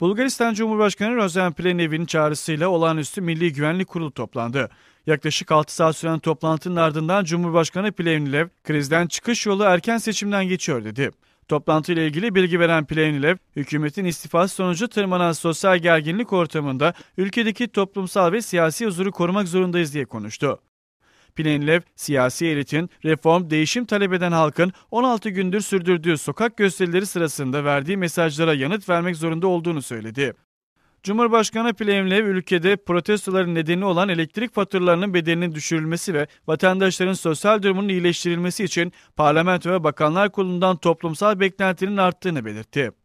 Bulgaristan Cumhurbaşkanı Rozen Plenev'in çağrısıyla olağanüstü Milli Güvenlik Kurulu toplandı. Yaklaşık 6 saat süren toplantının ardından Cumhurbaşkanı Plevnilev, krizden çıkış yolu erken seçimden geçiyor dedi. Toplantıyla ilgili bilgi veren Plevnilev, hükümetin istifası sonucu tırmanan sosyal gerginlik ortamında ülkedeki toplumsal ve siyasi huzuru korumak zorundayız diye konuştu. Pilenlev, siyasi elitin reform, değişim talep eden halkın 16 gündür sürdürdüğü sokak gösterileri sırasında verdiği mesajlara yanıt vermek zorunda olduğunu söyledi. Cumhurbaşkanı Plemlev ülkede protestoların nedeni olan elektrik faturalarının bedelinin düşürülmesi ve vatandaşların sosyal durumunun iyileştirilmesi için Parlamento ve Bakanlar Kurulu'ndan toplumsal beklentinin arttığını belirtti.